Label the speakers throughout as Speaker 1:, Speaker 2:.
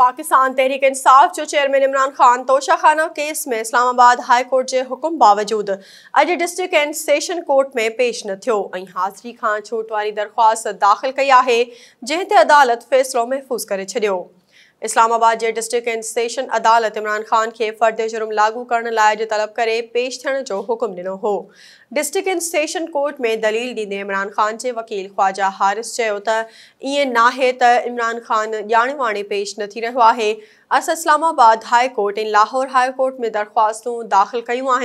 Speaker 1: पाकिस्तान तहरीक इंसाफ जो चेयरमैन इमरान खान तोशा खाना केस में इस्लामाबाद हाई कोर्ट के हुकुम बावजूद अज डिस्ट्रिक्ट एंड सेशन कोर्ट में पेश न थो हाजरी हाज़िरी खां छूट वारी दरख़्वास्त दाख़िल कई है जैते अदालत फ़ैसलो महफ़ूज़ कर इस्लामाबाद के डिस्ट्रिक्ट एंड सेशन अदालत इमरान ख़ान के फ़र्द जुर्म लागू करण लाय तलब करे पेश थियण जो हुक्म दिनों हो डिस्ट्रिक्ट एंड सेशन कोर्ट में दलील दींदे इमरान ख़ान के वकील ख्वाजा हारिस चयो त त इमरान ख़ान जाने वाणे पेश न थी रो है अस इस्लामाबाद हाई कोर्ट इन लाहौर हाई कोर्ट में दरख्वास्तू दाख़िल क्यों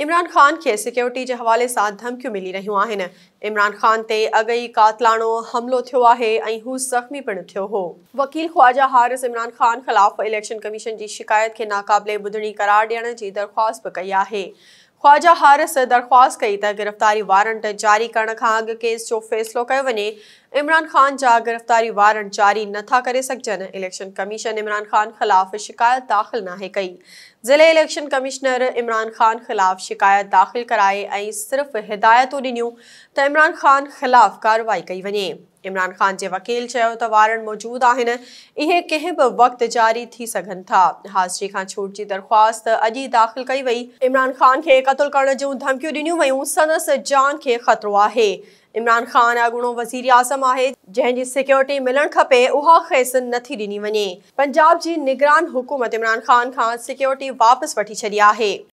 Speaker 1: इमरान ख़ान खे सिक्योरिटी जे हवाले सां धमकियूं मिली रहियूं आहिनि इमरान ख़ान ते अॻई कातलाणो हमिलो थियो आहे ऐं हू ज़ख़्मी पिणु थियो हो वकील ख़्वाजा हारिज़ इमरान ख़ान ख़िलाफ़ु इलेक्शन कमीशन जी शिकायत खे नाक़ाबिले ॿुधणी करार ॾियण जी दरख़्वास्त कई आहे ख्वाजा हारिस दरख्वास्त कई त गिरफ़्तारी वारंट जारी करण का अग केस जो फ़ैसिलो कयो वञे इमरान ख़ान जा गिरफ़्तारी वारंट जारी नथा कर सघजनि इलेक्शन कमीशन इमरान ख़ान ख़िलाफ़ शिकायत दाख़िल ना कई ज़िले इलेक्शन कमिश्नर इमरान ख़ान ख़िलाफ़ शिकायत दाख़िल कराए सिर्फ़ सिर्फ़ु हिदायतूं ॾिनियूं त इमरान ख़ान ख़िलाफ़ कार्रवाई कई वे इमरान ख़ान के वकील तो वारंट मौजूद आहिनि इहे कें भी वक्त जारी थी सघनि था हाज़िरी का छूट की दरख़्वास्त अज दाख़िल कई वही इमरान ख़ान के कत्ल कर जूं धमकियूं ॾिनियूं वयूं जान के ख़तरो है इमरान ख़ान अगुणो वज़ीर आज़म है जैसे सिक्योरिटी मिलन खपे उहा नी डी वे पंजाब की निगरान हुकूमत इमरान ख़ान का सिक्योरिटी वापस वी छी है